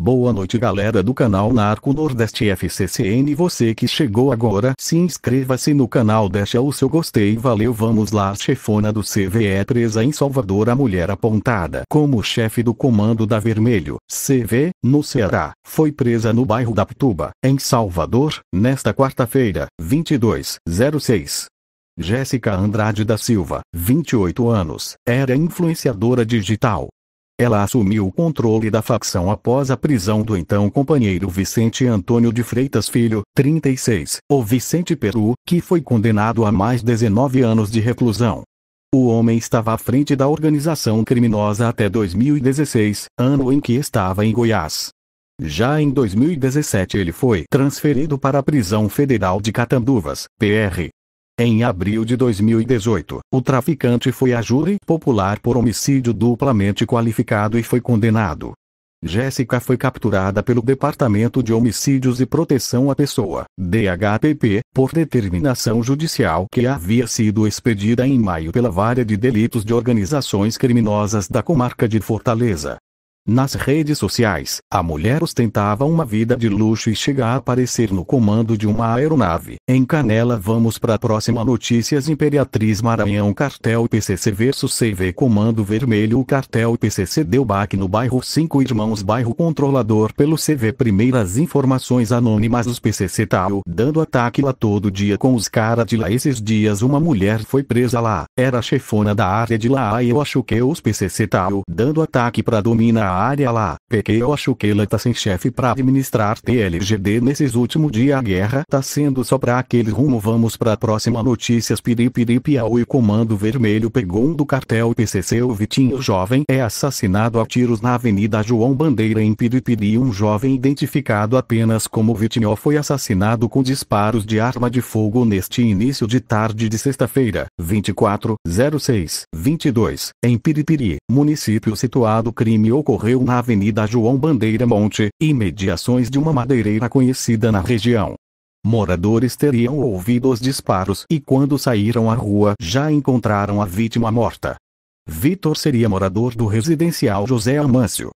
Boa noite galera do canal Narco Nordeste FCCN você que chegou agora se inscreva-se no canal deixa o seu gostei valeu vamos lá chefona do CVE presa em Salvador a mulher apontada como chefe do comando da Vermelho CV no Ceará foi presa no bairro da Pituba em Salvador nesta quarta-feira 22/06. Jéssica Andrade da Silva, 28 anos, era influenciadora digital. Ela assumiu o controle da facção após a prisão do então companheiro Vicente Antônio de Freitas Filho, 36, o Vicente Peru, que foi condenado a mais 19 anos de reclusão. O homem estava à frente da organização criminosa até 2016, ano em que estava em Goiás. Já em 2017 ele foi transferido para a prisão federal de Catanduvas, PR, em abril de 2018, o traficante foi a júri popular por homicídio duplamente qualificado e foi condenado. Jéssica foi capturada pelo Departamento de Homicídios e Proteção à Pessoa, DHPP, por determinação judicial que havia sido expedida em maio pela Vara de Delitos de Organizações Criminosas da Comarca de Fortaleza. Nas redes sociais, a mulher ostentava uma vida de luxo e chega a aparecer no comando de uma aeronave. Em Canela vamos para a próxima notícias Imperatriz Maranhão Cartel PCC versus CV Comando Vermelho O cartel PCC deu baque no bairro Cinco Irmãos Bairro Controlador pelo CV Primeiras informações anônimas dos PCC tal dando ataque lá todo dia com os cara de lá Esses dias uma mulher foi presa lá, era chefona da área de lá e eu acho que os PCC tal dando ataque pra dominar área lá, porque eu acho que ela tá sem chefe pra administrar TLGD nesses últimos dias a guerra tá sendo só pra aquele rumo vamos pra próxima notícias piripiri Piauí o Comando Vermelho pegou um do cartel PCC o Vitinho jovem é assassinado a tiros na Avenida João Bandeira em Piripiri um jovem identificado apenas como Vitinho foi assassinado com disparos de arma de fogo neste início de tarde de sexta-feira, 24, 06, 22, em Piripiri, município situado crime ocorrido ocorreu na Avenida João Bandeira Monte, em mediações de uma madeireira conhecida na região. Moradores teriam ouvido os disparos e quando saíram à rua já encontraram a vítima morta. Vitor seria morador do residencial José Amâncio,